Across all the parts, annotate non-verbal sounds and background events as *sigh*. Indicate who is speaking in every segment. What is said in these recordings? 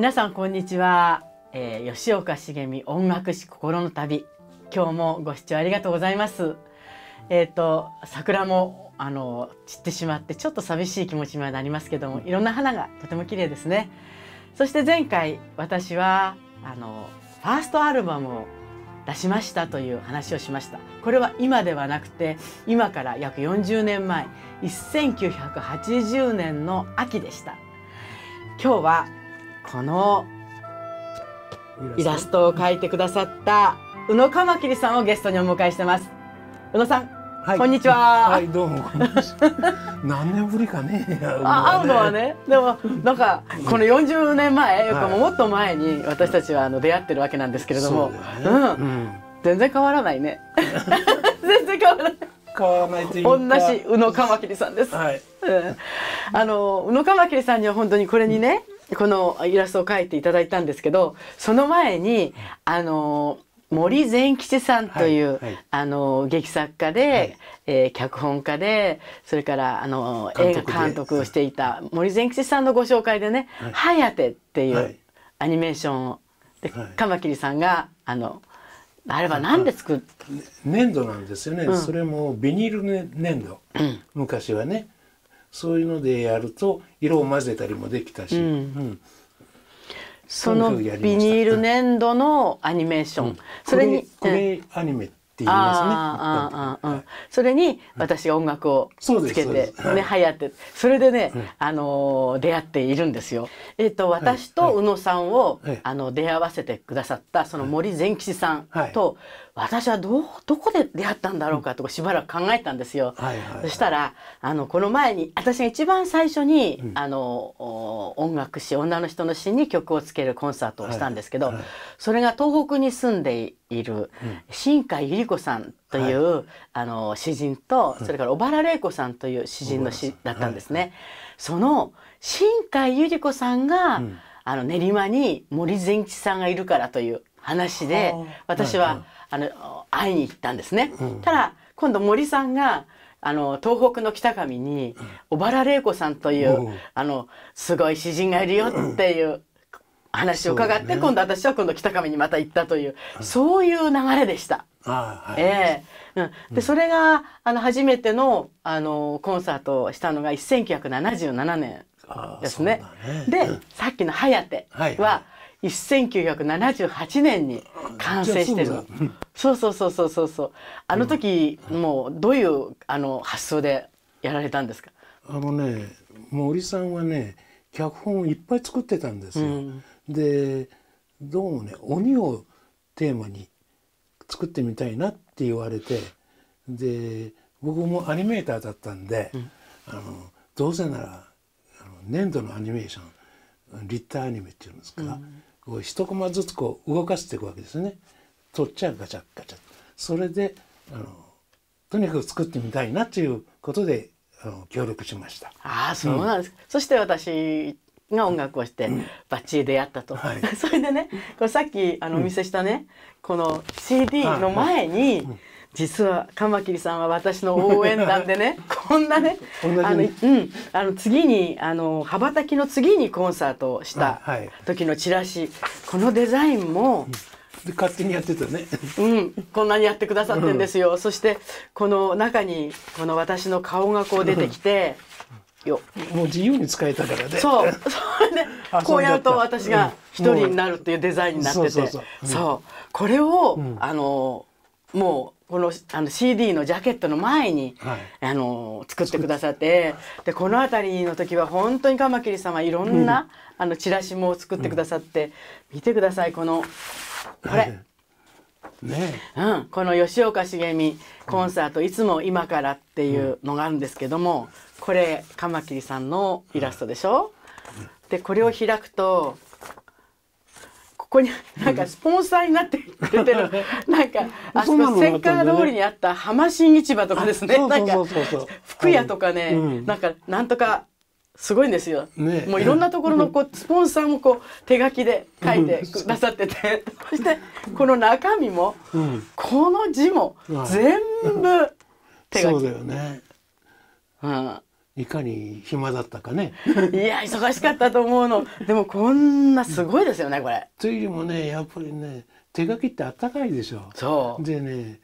Speaker 1: 皆さんこんにちは、えー、吉岡茂美音楽史心の旅今日もご視聴ありがとうございますえっ、ー、と桜もあの散ってしまってちょっと寂しい気持ちにはなりますけどもいろんな花がとても綺麗ですねそして前回私はあのファーストアルバムを出しましたという話をしましたこれは今ではなくて今から約40年前1980年の秋でした今日はこのイラストを描いてくださった宇野カマキリさんをゲストにお迎えしてます宇野さん、はい、こんにちははいどうも
Speaker 2: 何年ぶりかねあ会うのはね
Speaker 1: でもなんかこの40年前、はい、もっと前に私たちはあの出会ってるわけなんですけれども、ね、うん、うん、全然変わらないね *laughs* 全然変わらない変わらないというか同じ宇野カマキリさんです、はい、うん、あの宇野カマキリさんには本当にこれにね、このイラストを描いていただいたんですけどその前にあの森善吉さんという、はいはい、あの劇作家で、はい、えー、脚本家でそれからあの映画監督をしていた森善吉さんのご紹介でね「はや、て」っていうアニメーションを、でカマキリさんがあのあれは何で作っ
Speaker 2: 粘土なんですよね、うん、それもビニール粘土、うん、昔はね。そういうのでやると色を混ぜたりもできたし、う
Speaker 1: ん、そのビニール粘土のアニメーション、それにこれアニメって言いますね。それに私が音楽をつけてね流行ってそれでね、あの出会っているんですよ。えっ、と私と宇野さんを、あの出会わせてくださったその森善吉さんと、私はどどこで出会ったんだろうかとかしばらく考えたんですよ。そしたらあのこの前に私が一番最初に、うん、あの音楽誌女の人の詩に曲をつけるコンサートをしたんですけど、はいはい、それが東北に住んでいる新海百合子さんという、はい、あの詩人とそれから小原玲子さんという詩人の詩だったんですね。その新海百合子さんが、うん、あの練馬に森善一さんがいるからという話で私は、はいはいあの会いに行ったんですね、うん、ただ今度森さんがあの東北の北上に小原玲子さんという、うん、あのすごい詩人がいるよっていう話を伺って、ね、今度私は今度北上にまた行ったという、そういう流れでした。はい、えー、うん、でそれがあの初めてのあのコンサートをしたのが1977年ですね。ねで、さっきの「はは」はい1978年に完成してるそうそうそうそうそうそうあの時、うん、もうどういうあの発想でやられたんですか
Speaker 2: あのね森さんはね脚本をいっぱい作ってたんですよ、うん、でどうもね鬼をテーマに作ってみたいなって言われてで僕もアニメーターだったんで、うん、あのどうせならあの粘土のアニメーション立体アニメっていうんですか、うん、こう一コマずつこう動かしていくわけですね。取っちゃガチャガチャ。それであのとにかく作ってみたいなということであの協力しました。
Speaker 1: ああそうなんです、うん、そして私が音楽をしてバッチリ出会ったと、はい、*laughs* それでねこれさっきあのお見せしたね、この CD の前に、はいはい実はカマキリさんは私の応援団でね *laughs* こんなねあの、うん、あの次にあの羽ばたきの次にコンサートをした時のチラシ、はい、このデザインも、うん、勝手にやってたね、うん、こんなにやってくださってんですよ、うん、そしてこの中にこの私の顔がこう出てきて。よもう自由に使えたからねそう *laughs* それで、ね、こうやると私が一人になるっていうデザインになっててそうこれを、うん、あのもうこのあの CD のジャケットの前に、はい、あの作ってくださってでこの辺りの時は本当にカマキリさんはいろんな、うん、あのチラシも作ってくださって、うん、見てくださいこのこれ、ねうん、この吉岡茂美コンサート「いつも今から」っていうのがあるんですけどもこれカマキリさんのイラストでしょ、でこれを開くとこになんかスポンサーになってれてる *laughs* なんかあそこ千川通りにあった浜新市場とかですねなんか福屋とかね、はいうん、なんかなんとかすごいんですよ、ね、もういろんなところの *laughs* こうスポンサーもこう手書きで書いてくださってて *laughs* そしてこの中身も、うん、この字も全部手書き。そうだよね、うん
Speaker 2: いかに暇だったかね *laughs* いや忙しかったと思うのでもこんなすごいですよねこれ。というよりもねやっぱりね手書きってあったかいでしょ。そうでね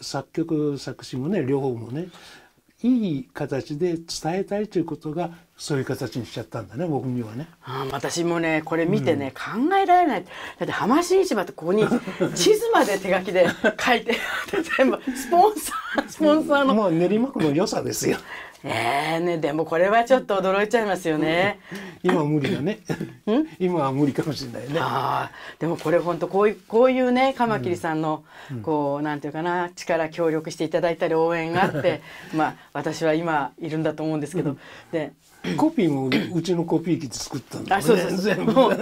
Speaker 2: 作曲作詞もね両方もねいい形で伝えたいということがそういう形にしちゃったんだね僕にはね
Speaker 1: あ私もねこれ見てね、うん、考えられないだって浜新市場ってここに *laughs* 地図まで手書きで書いて全部スポンサースポンサーのもう練馬区の良さですよえーね、でもこれはちょっと驚いちゃいますよね。今は無理だね。今は無理かもしれないね。でもこれ本当こういうこういうねカマキリさんの、うん、こうなんていうかな力協力していただいたり応援があって *laughs* まあ私は今いるんだと思うんですけど、うん、でコピーもうちのコピー機で作ったんだ、ね、あ、そうそうそう。もう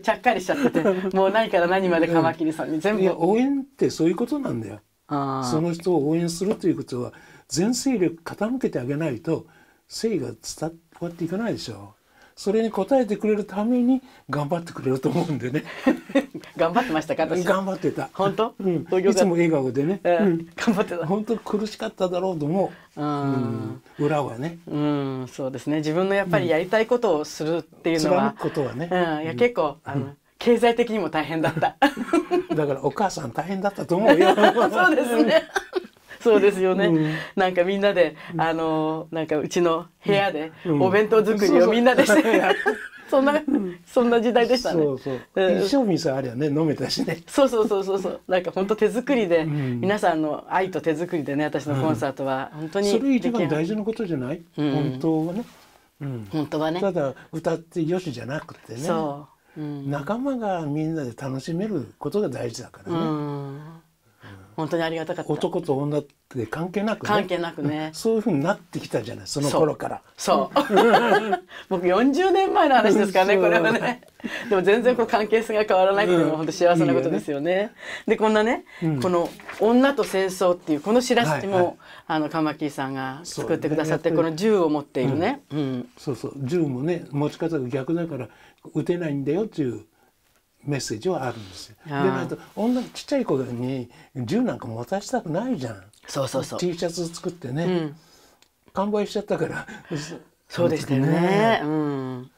Speaker 1: ちゃっかりしちゃってて、もう何から何までカマキリさんに全部。いや応援ってそういうことなんだよ。
Speaker 2: その人を応援するということは全勢力傾けてあげないと誠意が伝わっていかないでしょう。それに応えてくれるために頑張ってくれると思うんでね *laughs*
Speaker 1: 頑張ってましたか私頑
Speaker 2: 張ってた本当、うん、いつも笑
Speaker 1: 顔でね、うん、頑張ってた本当苦しかっただろうと思う、うん、裏はねうんそうですね自分のやっぱりやりたいことをするっていうのは、うん、ことはね、うん、いや結構あの、経済的にも大変だった *laughs* だからお母さん大変だったと思うよ *laughs* そうですねそうですよね、うん、なんかみんなで、あのなんかうちの部屋でお弁当作りをみんなでして、*laughs* そんな、そんな時代でしたね。そうそう。一生
Speaker 2: 水ありゃね、飲めたしね。
Speaker 1: そうそうそうそうそう、なんか本当手作りで、皆さんの愛と手作りでね、私のコンサートは本当に。それ一番大事
Speaker 2: なことじゃない。本当はね。うん、本当はね。ただ歌ってよしじゃなくてね。そう。仲間がみんなで楽しめることが大事だからね。本
Speaker 1: 当にありがたかった男
Speaker 2: と女って関係なく、ね、関係なくね、そういうふうになってきたじゃないその頃から
Speaker 1: そう僕40年前の話ですからねこれはねでも全然こう関係性が変わらないっていうのは本当幸せなことですよねうんいいよね、でこんなね、うん、この「女と戦争」っていうこの知らせも、はいはい、あのカマキさんが作ってくださって、ね、この銃を持っているね、
Speaker 2: うんそうそう銃もね持ち方が逆だから撃てないんだよっていうメッセージはあるんですよ。でないと女ちっちゃい子に銃なんか持たせたくないじゃん。そうそうそう。T シャツ作ってね、うん、完売しちゃったから。
Speaker 1: そうでしたよね。うん。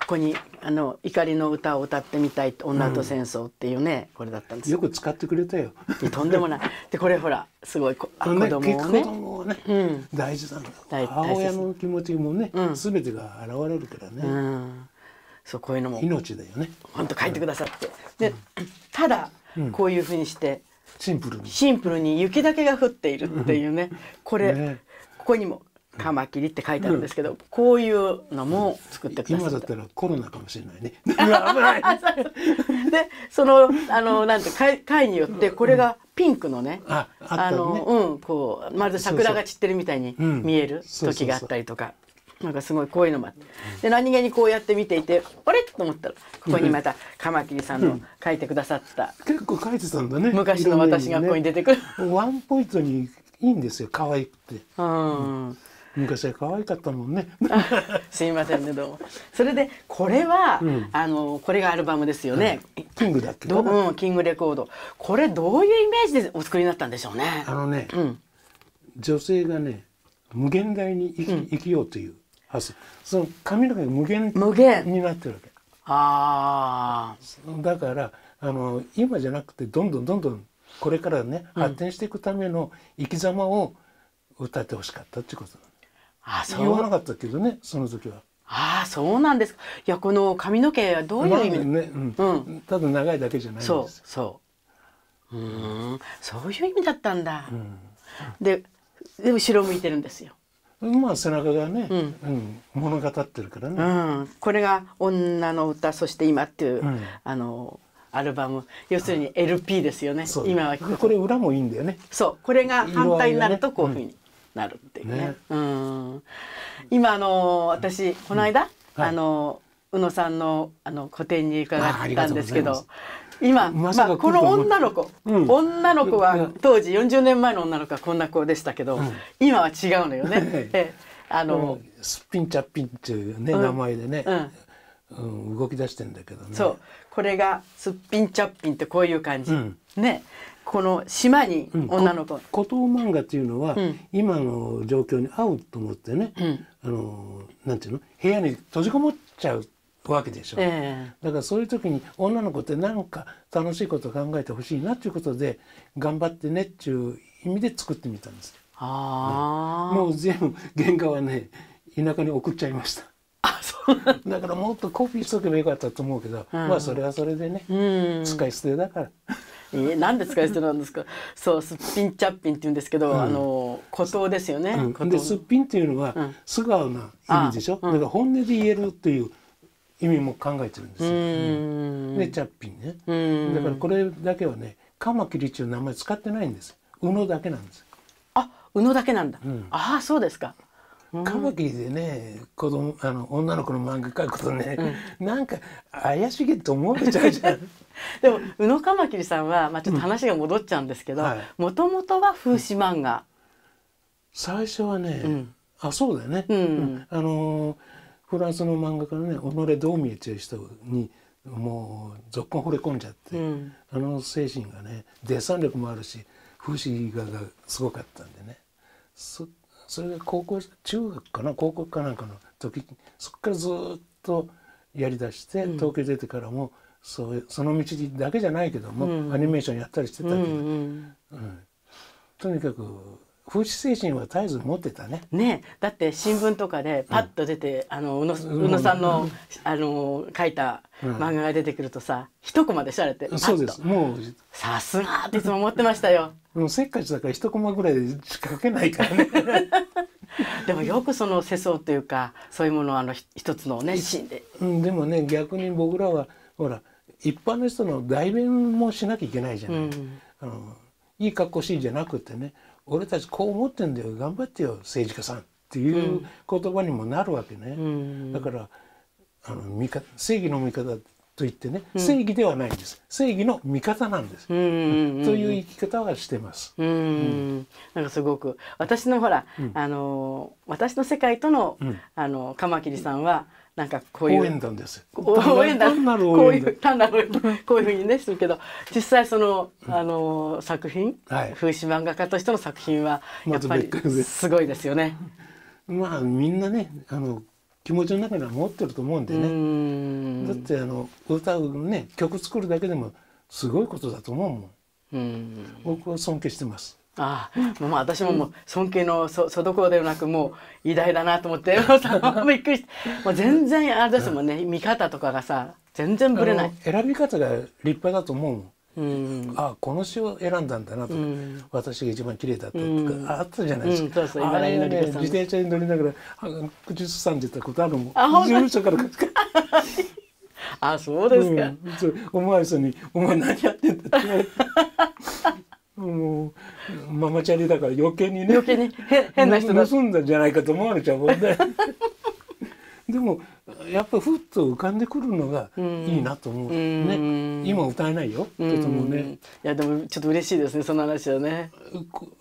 Speaker 1: ここにあの怒りの歌を歌ってみたい女と戦争っていうね、うん、これだったんですよ。よく使ってくれたよ。とんでもない。でこれほらすごい子供 *laughs* ね。子供
Speaker 2: ね、うん、大事なの。
Speaker 1: 母親
Speaker 2: の気持ちもね、すべてが現れるからね。そうこういうのも命だよね
Speaker 1: 本当書いてくださって、でただこういうふうにしてシンプルにシンプルに雪だけが降っているっていうねこれねここにも「カマキリ」って書いてあるんですけど、こういうのも作ってくださ今だったらコロナかもしれないね *laughs* 危ないでそのあのなんて会会によってこれがピンクのね、ああったのうんこうまるで桜が散ってるみたいに見える時があったりとかなんかすごいこういうのもあって。で、何気にこうやって見ていて、あれと思ったら、ここにまた、カマキリさんの書いてくださった。うん、結
Speaker 2: 構書いてたんだね。昔の私がここに出てくる。ね、ワンポイントにいいんですよ、可愛くて。うん、昔は可愛
Speaker 1: かったもんね *laughs* すいませんねどうもそれでこれは、うん、あのこれがアルバムですよね、うん、キングだっけうん、キングレコードこれどういうイメージでお作りになったんでしょうね
Speaker 2: あのね、うん、女性がね無限大に生き,、生きようという発生その髪の毛が無限無限になってるわけああだからあの今じゃなくてどんどんどんどんこれからね、発展していくための生き様を歌ってほしかったってことあそう言わなかったけどねその時は。
Speaker 1: ああそうなんですか。いやこの髪の毛はどういう意味、ね
Speaker 2: うんうん、ただ長いだけじゃないそうそううんそ
Speaker 1: ういう意味だったんだ。でで後ろ向いてるんですよ。
Speaker 2: まあ背中がね、うん物語ってるからね、うん、
Speaker 1: これが「女の歌そして今」っていう、うんあのアルバム要するに LP ですよね、そう今はこれ裏もいいんだよねそうこれが反対になるとこういうふうになるっていうねねうん、今あの私この間、はいあの宇野さんのあの個展に伺ったんですすけど今、まあ、この女の子、うん、女の子は当時40年前の女の子はこんな子でしたけど、うん、今は違うのよね。はい、えあの
Speaker 2: スピンチャピンっていうね、名前でね、うん動き出してんだけどね。そう
Speaker 1: これがすっぴんチャッピンってこういう感じ、ねこの島に女の子。
Speaker 2: 古島漫画っていうのは、今の状況に合うと思ってね、あのなんていうの部屋に閉じこもっちゃう。わけでしょ、えー、だからそういう時に女の子って何か楽しいことを考えてほしいなっていうことで頑張ってねっていう意味で作ってみたんですよ。
Speaker 1: あ
Speaker 2: ね、もう全部原画はね田舎に送っちゃいました。あそうだからもっとコピーしとけばよかったと思うけど、うん、まあそれ
Speaker 1: はそれでね、うん、使い捨てだから。えー、なんで使い捨てなんですかそうすっぴんちゃっぴんって言うんですけど、うん、あの孤島ですよね、うん、ですっぴんっていうのは素
Speaker 2: 顔な意味でしょ、うだから本音で言えるという意味も考えてるんですよ。うん、でチャッピーね、うん、だからこれだけはねカマキリってい名前使ってないんで
Speaker 1: す。宇野だけなんです。あ宇野だけなんだ。うん、ああそうですか。
Speaker 2: カマキリでね子供あの女の子の漫画描くとね、うん、なんか怪しげと思われちゃうじ
Speaker 1: ゃん。*laughs* でも宇野カマキリさんは、まあ、ちょっと話が戻っちゃうんですけどもともとは風刺漫画。
Speaker 2: 最初はね、あそうだよね、あのーフランスの漫画家のね己どう見えてう人にもうぞっこん惚れ込んじゃって、うん、あの精神がねデッサン力もあるし風刺画がすごかったんでねそそれが高校中学かな高校かなんかの時そっからずっとやりだして、統計東京出てからもそうその道だけじゃないけども、うん、アニメーションやったりしてたけど、うん、
Speaker 1: とにかく
Speaker 2: 風刺精神は絶えず持ってたね。ねだって
Speaker 1: 新聞とかでパッと出て、うん、あの宇野宇野さんの、うん、あの書いた漫画が出てくるとさ、うん、一コマでしゃれてそうですもうさすがっていつも思ってましたよ。も
Speaker 2: うせっかちだから一コマぐらいでしか書けないからね。
Speaker 1: *laughs* でもよくその世相というかそういうものをあの一つのね心で。
Speaker 2: うん、でもね逆に僕らはほら一般の人の代弁もしなきゃいけないじゃない。あのいい格好しいじゃなくてね俺たちこう思ってんだよ頑張ってよ政治家さんっていう言葉にもなるわけね、うん、だからあの味方正義の味方と言って
Speaker 1: ね、うん、正義ではないんです正義の味方なんです、うんうんうん、という生き方はしてます、うんうん、なんかすごく私のほら、あの私の世界との、あのカマキリさんは、なんかこういう応援団
Speaker 2: です応援団こういう
Speaker 1: 単なるこういうふうにねするけど実際そのあの作品、はい、風刺漫画家としての作品はやっぱりすごいですよね。
Speaker 2: まあみんなねあの気持ちの中では持ってると思うんでねだってあの歌うね曲作るだけでもすごいことだと思うもん僕は尊敬して
Speaker 1: ます。ああ、まあ私ももう尊敬のそ、そどころではなく、もう偉大だなと思って、*laughs* びっくりして、もう全然あれですもんね、見方とかがさ、全然ぶれない。
Speaker 2: 選び方が立派だと思う。うん、あこの詩を選んだんだなとか、私が一番綺麗だったとか、あったじゃないですか、そうそうあれね自転車に乗りながら口ずさんでたことあるもん事務所から *laughs* あそうですか、うん、そう思わずに「お前何やってんだ」って言われて。もうママチャリだから余計にね余計に変な人だ盗んだんじゃないかと思われちゃうもんね *laughs* でもやっぱふっと浮かんでくるのがいいなと思うね、うん、
Speaker 1: 今歌えないよ、うん、ともね、いやでもちょっと嬉しいですねその話はね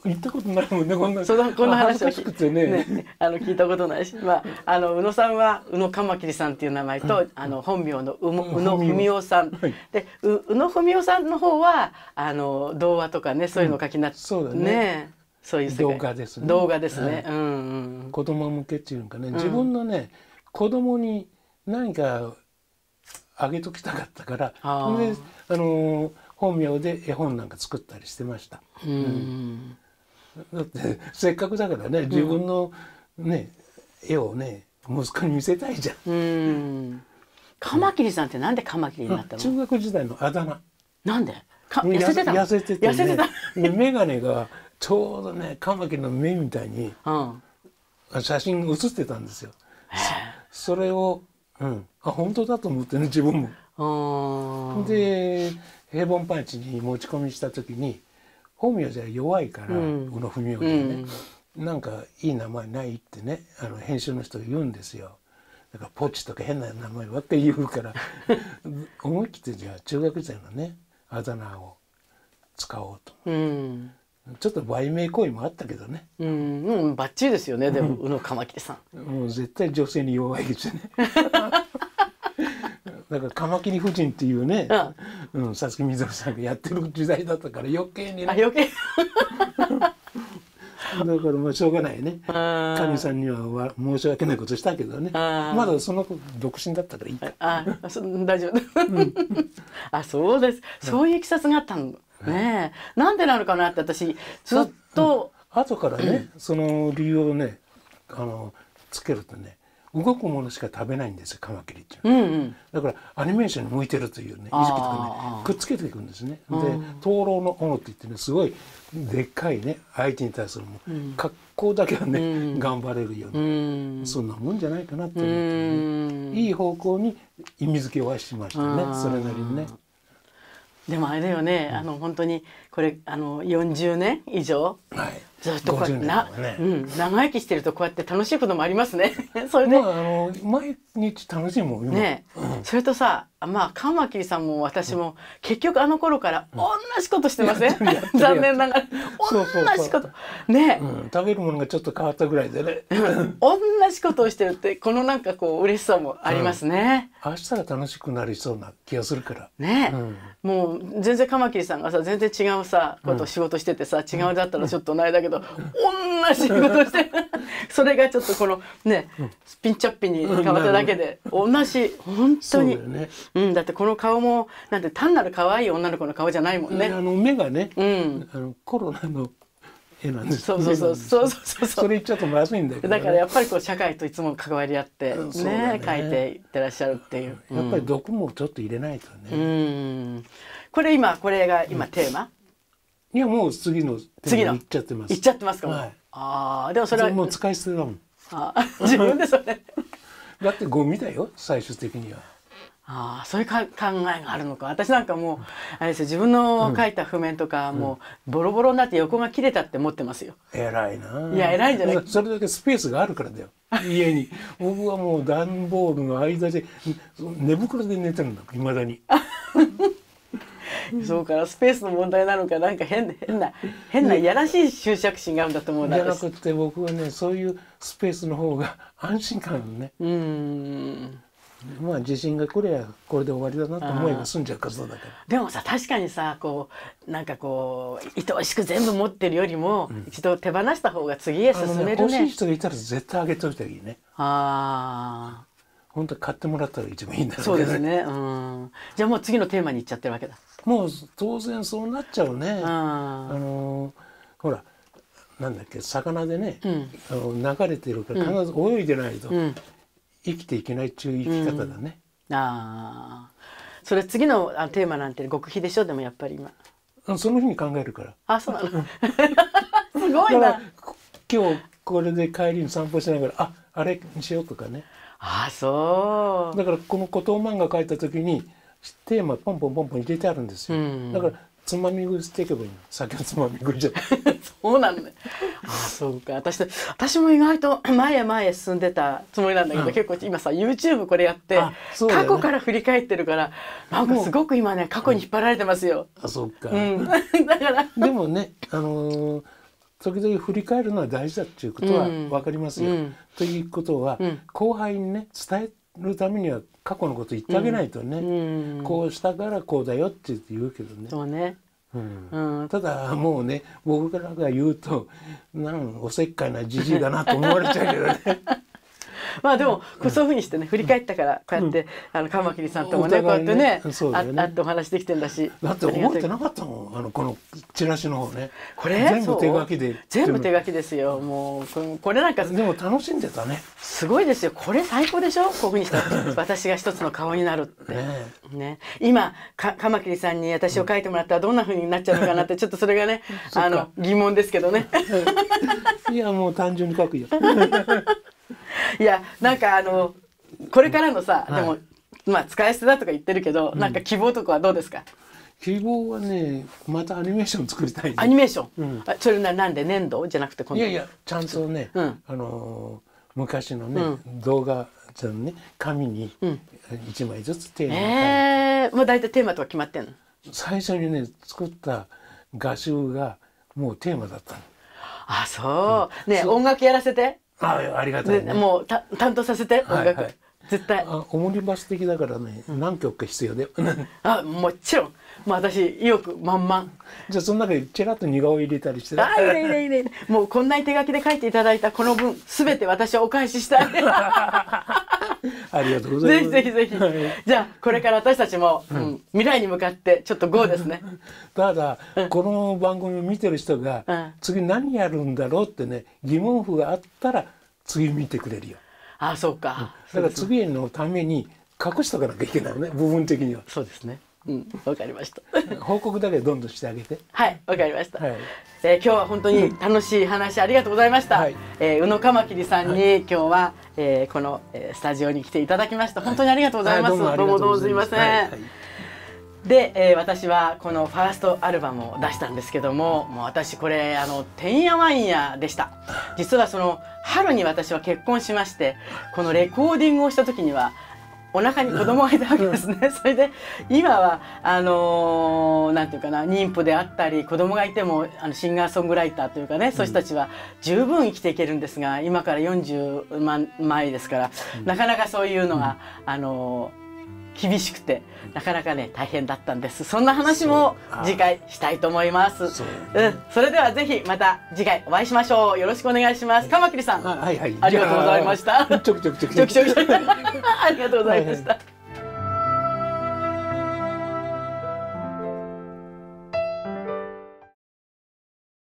Speaker 1: 言ったことないもんねこんなそのこん話は聞くてね、ね、あの聞いたことないし、まあ、あの宇野さんは宇野カマキリさんっていう名前と、はい、あの本名の宇野文雄さん、はい、で宇野文雄さんの方はあの童話とかねそういうのを書きなって、うん、そうだねねそういう動画ですね。動画ですね。はい、
Speaker 2: うん、うん、子供向けっていうかね、自分のね、うん子供に何かあげときたかったからあであの本名で絵本なんか作ったりしてました。うん、だってせっかくだからね自分のね、うん、絵をね息子に見せたいじゃん。うんカマキリさんってなんでカマキリになったの？中学時代のあだ名。なんで？痩せてた痩せてて、ね、痩せてた。眼鏡がちょうどねカマキリの目みたいに、写真写ってたんですよ。それを、うん、あ本当だと思ってね自分も。で平凡パンチに持ち込みした時に本名じゃ弱いから、宇野この文雄がね、うん、なんかいい名前ないってねあの編集の人が言うんですよ。だからポチとか変な名前ばっかり言うから *laughs* 思い切ってじゃあ中学生のねあだ名を使おうとうんちょっと売名行為もあったけどね。
Speaker 1: うん、もうバッチリですよね。
Speaker 2: でも、う宇野鎌木さん。もう絶対女性に弱いですよね。*laughs* だからカマキリ夫人っていうね、うん、佐々木みぞさんがやってる時代だったから余計にね。余計。*laughs* だからまあしょうがないね。*laughs* 神さんにはわ申し訳ないことしたけどね。まだその子
Speaker 1: 独身だったからいいか。あ、あ、大丈夫。うん、あ、そうです。そういういきがあったの。ねえなんでなのかなって私ずっと、うん、後からね、
Speaker 2: その理由をねあのつけるとね動くものしか食べないんですよカマキリっていうのは、うんうん、だからアニメーションに向いてるというね意識とかねくっつけていくんですね、で灯籠の斧って言ってねすごいでっかいね相手に対するも、うん、格好だけはね、うん、頑張れるような、うん、そんなもんじゃないかなて思って、
Speaker 1: ね、いい方向に
Speaker 2: 意味付けはしましたねそれなりにね。
Speaker 1: でもあれだよね、あの本当にこれあの40年以上、はい、そうとか、ね、な、うん、長生きしてるとこうやって楽しいこともありますね。*laughs* それで、まあ、あの毎日楽しいもんね、うん、それとさ、まあカマキリさんも私も、うん、結局あの頃から同じことしてません、ね。*laughs* 残念ながら同じこと
Speaker 2: ね、食べるものがちょっと変わったぐらいでね。
Speaker 1: 同じことをしてるってこのなんかこう嬉しさもありますね。
Speaker 2: 明日が楽しくなりそうな気がするか
Speaker 1: ら。ね、もう全然カマキリさんがさ全然違うさこと仕事しててさ、違うだったらちょっとないだけど。ど同じことして *laughs* それがちょっとこのねすっぴんちゃっぴに変わっただけで同じ本当にう、ね,、ん、だってこの顔もなんて単なる可愛い女の子の顔じゃないもんね。あの目がね、うん、あのコロナの絵なんですそうそうそうそうそうそう *laughs* それ言っちゃうとまずいんだけど、ね、だからやっぱりこう社会といつも関わり合ってねね描いていってらっしゃるっていう、やっぱり
Speaker 2: 毒もちょっと入れないとね、うん、
Speaker 1: これ今これが今テーマ、
Speaker 2: いやもう次の次の行っちゃってます。行っちゃってますか。はい、
Speaker 1: ああでもそれはもう
Speaker 2: 使い捨てだもん。
Speaker 1: あ *laughs* 自分でそれ。だってゴミだよ最終的には。ああそういうか考えがあるのか私なんかもう、あれですよ自分の書いた譜面とか、うん、もうボロボロになって横が切れたって思ってますよ。偉いな。
Speaker 2: いや偉いんじゃない。それだけスペースがあるからだよ。家に僕はもう段ボールの間で寝袋で寝てるんだいまだに。
Speaker 1: *laughs* そうからスペースの問題なのかなんか変変な変なやらしい執着心があるんだと思うじゃなく
Speaker 2: て僕はねそういうスペースの方が *laughs* 安心感ねうんまあ地震が来れや、これで終わりだなと思えば済んじゃうそうだから
Speaker 1: でもさ確かにさこうなんかこう愛おしく全部持ってるよりも、うん、一度手放した方が次へ進めるねね欲しい人
Speaker 2: がいたら絶対あげといたいいね
Speaker 1: ああ本当買ってもらったら一番いいんだろうそうですね、うん、じゃあもう次のテーマにいっちゃってるわけだ
Speaker 2: もう当然そうなっちゃうねあのほらなんだっけ魚でね、うん、あの流れてるから必ず泳いでないと、うん、生きていけないっていう生き方だね、
Speaker 1: ああそれ次のテーマなんて極秘でしょでもやっぱり
Speaker 2: 今その日に考えるから
Speaker 1: あそうなの *laughs* すごいな
Speaker 2: 今日これで帰りに散歩しながらああれにしようとかねあそうだからこの古藤漫画描いた時にテーマポンポンポンポン入れてあるんですよ、うん、だからつまみ食いしていけばいい酒のつまみ食いじゃ *laughs*
Speaker 1: そうなんだあそうか私私も意外と前へ前へ進んでたつもりなんだけど、うん、結構今さ YouTube これやって、ね、過去から振り返ってるからなんかすごく今ね過去に引っ張られてますよ、う
Speaker 2: ん、あそうか、うん、
Speaker 1: *laughs* だからでもね
Speaker 2: あのー時々振り返るのは大事だっていうことは分かりますよ。うん、ということは、うん、後輩にね伝えるためには過去のこと言ってあげないとね、うん、こうしたからこうだよって言うけどね。そうねうんただもうね僕ら
Speaker 1: が言うとなんおせっかいなじじいだなと思われちゃうけどね。*laughs* まあでも、うそういうふうにしてね振り返ったからこうやって、あのカマキリさんともねこうやってねあってお話できてんだしだって覚えてなかった
Speaker 2: もんあのこのチラシの方ねこれ全部手書きで全部手書
Speaker 1: きですよもうこれなんかでも楽しんでたねすごいですよこれ最高でしょこういうふうにした *laughs* 私が一つの顔になるってね今カマキリさんに私を書いてもらったらどんなふうになっちゃうのかなってちょっとそれがねあの疑問ですけどね *laughs*
Speaker 2: いやもう単純に書くよ *laughs*
Speaker 1: *laughs* いやなんかあのこれからのさ、でもまあ使い捨てだとか言ってるけど、なんか希望とかはどうですか希望はねまたアニメーション作りたい、アニメーション、うん、それななんで粘土じゃなくていやいや
Speaker 2: ちゃんとね、うん、あのー、昔のね、うん、動画じのね紙に一枚ずつテーマ、うん、えー、ま大体テーマとは決まってんの最初にね作った画集がもうテーマだったのあそ
Speaker 1: う、ね音楽やらせて
Speaker 2: あありがたい、ね、も
Speaker 1: うた担当させて音楽、はいはい、
Speaker 2: 絶対あオモニバス的だからね何曲か必要だよ *laughs*
Speaker 1: あもちろんまあ私意欲満々じゃあその中にちらっと似顔入れたりしてああいいねいいねいいねもうこんなに手書きで書いていただいたこの分全て私はお返ししたいありがとうございます。ぜひぜひぜひ。はい、じゃあこれから私たちも、うん、未来に向か
Speaker 2: ってちょっと GO ですね。ただ、うん、この番組を見てる人が、うん、次何やるんだろうってね疑問符があったら次見てくれるよ。ああそうか、だから次へのために隠しとかなきゃいけないよね部分的には。そうですね。うん、わかりました。報告だけどんどんしてあげて。
Speaker 1: はい、わかりました。はい、えー、今日は本当に楽しい話ありがとうございました。はい、えー、宇野カマキリさんに、今日は、えー、この、えスタジオに来ていただきました。本当にありがとうございます。どうもどうもすいません。はい、で、えー、私はこのファーストアルバムを出したんですけどももう私これあのてんやわんやでした実はその春に私は結婚しましてこのレコーディングをした時にはお腹に子供がいたわけですね、うん、それで今はあのー、なんていうかな妊婦であったり子供がいてもあのシンガーソングライターというかね、うん、そういう人たちは十分生きていけるんですが今から40万前ですから、なかなかそういうのが、あのー厳しくてなかなかね大変だったんですそんな話も次回したいと思いますそ,、うん、それではぜひまた次回お会いしましょうよろしくお願いしますカマキリさん、はいはい、ありがとうございましたちょくちょくちょくちょくちょく *laughs* ありがとうございました、はいはい